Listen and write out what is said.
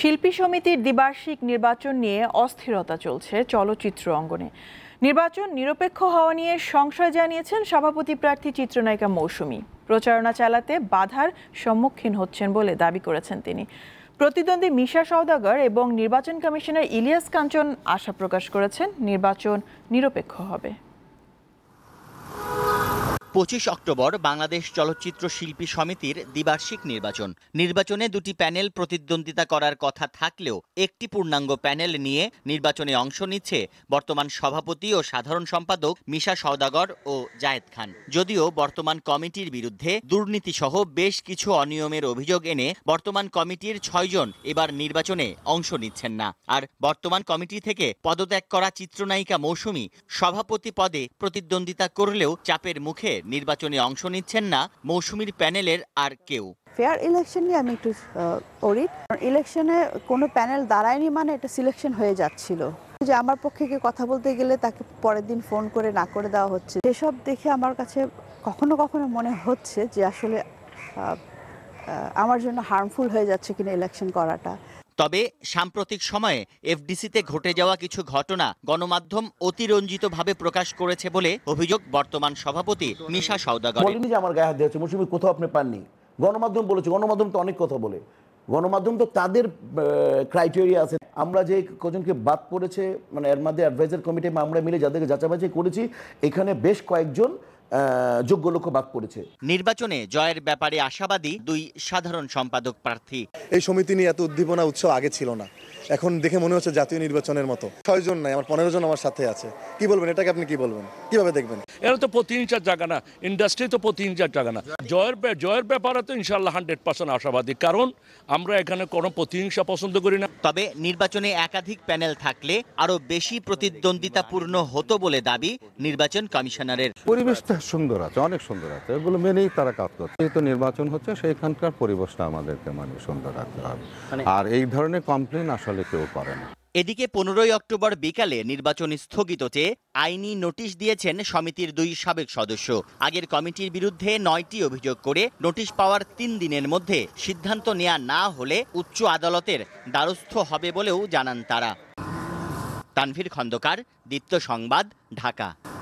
শিল্পী সমিতির দ্বিবার্ষিক নির্বাচন নিয়ে অস্থিরতা চলছে চলচ্চিত্র অঙ্গনে নির্বাচন নিরপেক্ষ হওয়া নিয়ে সংশয় জানিয়েছেন সভাপতি প্রার্থী চিত্রনায়িকা মৌসুমী প্রচারণা চালাতে বাধার সম্মুখীন হচ্ছেন বলে দাবি করেছেন তিনি প্রতিদ্বন্দ্বী মিশা সওদাগর এবং নির্বাচন কমিশনার ইলিয়াস কাঞ্চন আশা প্রকাশ করেছেন নির্বাচন নিরপেক্ষ হবে পঁচিশ অক্টোবর বাংলাদেশ চলচ্চিত্র শিল্পী সমিতির দ্বিবার্ষিক নির্বাচন নির্বাচনে দুটি প্যানেল প্রতিদ্বন্দ্বিতা করার কথা থাকলেও একটি পূর্ণাঙ্গ প্যানেল নিয়ে নির্বাচনে অংশ নিচ্ছে বর্তমান সভাপতি ও সাধারণ সম্পাদক মিশা সওদাগর ও জায়েদ খান যদিও বর্তমান কমিটির বিরুদ্ধে দুর্নীতিসহ বেশ কিছু অনিয়মের অভিযোগ এনে বর্তমান কমিটির ছয়জন এবার নির্বাচনে অংশ নিচ্ছেন না আর বর্তমান কমিটি থেকে পদত্যাগ করা চিত্রনায়িকা মৌসুমি সভাপতি পদে প্রতিদ্বন্দ্বিতা করলেও চাপের মুখে নির্বাচনে অংশ নিচ্ছেন না মৌসুমীর প্যানেলের আর কেউ ফেয়ার ইলেকশন নিয়ে আমি একটু অরিট ইলেকশনে কোনো প্যানেল দাঁড়ায়নি মানে এটা সিলেকশন হয়ে যাচ্ছিল যে আমার পক্ষে কে কথা বলতে গেলে তাকে পরের দিন ফোন করে না করে দেওয়া হচ্ছে সেসব দেখে আমার কাছে কখনো কখনো মনে হচ্ছে যে আসলে আমার জন্য হার্মফুল হয়ে যাচ্ছে কিনা ইলেকশন করাটা তবে সাম্প্রতিক সময়ে এফডিসিতে ঘটে যাওয়া কিছু ঘটনা গণমাধ্যম অতিরঞ্জিতভাবে প্রকাশ করেছে বলে অভিযোগ বর্তমান সভাপতি নিশা সৌদাগর গায়ে হাত কোথাও আপনি পাননি গণমাধ্যম বলেছে গণমাধ্যম তো অনেক কথা বলে গণমাধ্যম তো তাদের ক্রাইটেরিয়া আছে আমরা যে কজনকে বাদ পড়েছে মানে এর মধ্যে অ্যাডভাইজার কমিটি আমরা মিলে যাদেরকে যাচাবাজি করেছি এখানে বেশ কয়েকজন যোগ্য লক্ষ্য বাদ পড়েছে নির্বাচনে জয়ের ব্যাপারে আশাবাদী দুই সাধারণ সম্পাদক প্রার্থী এই সমিতি নিয়ে এত উদ্দীপনা উৎসব আগে ছিল না এখন দেখে মনে হচ্ছে জাতীয় নির্বাচনের মতো ছয় জন নাই আমার পনেরো জন আমার সাথে আছে কি বলবেন এটাকে আপনি কি বলবেন কিভাবে দেখবেন এরা তো প্রতি ইঞ্চার জায়গা না ইন্ডাস্ট্রি তো প্রতি ইঞ্চার জায়গা না জয়ের জয়ের ব্যাপারে তো ইনশাল্লাহ হান্ড্রেড পার্সেন্ট আশাবাদী কারণ আমরা এখানে কোনো প্রতিহিংসা পছন্দ করি না তবে নির্বাচনে একাধিক প্যানেল থাকলে আরো বেশি প্রতিদ্বন্দ্বিতাপূর্ণ হতো বলে দাবি নির্বাচন কমিশনারের পরিবেশটা সুন্দর আছে অনেক সুন্দর আছে এগুলো মেনেই তারা কাজ করছে যেহেতু নির্বাচন হচ্ছে সেইখানকার পরিবেশটা আমাদেরকে মানে সুন্দর রাখতে হবে মানে- আর এই ধরনের কমপ্লেন আসলে কেউ করে না এদিকে পনেরোই অক্টোবর বিকালে নির্বাচন স্থগিত চেয়ে আইনি নোটিশ দিয়েছেন সমিতির দুই সাবেক সদস্য আগের কমিটির বিরুদ্ধে নয়টি অভিযোগ করে নোটিশ পাওয়ার তিন দিনের মধ্যে সিদ্ধান্ত নেওয়া না হলে উচ্চ আদালতের দ্বারস্থ হবে বলেও জানান তারা তানভীর খন্দকার দীপ্ত সংবাদ ঢাকা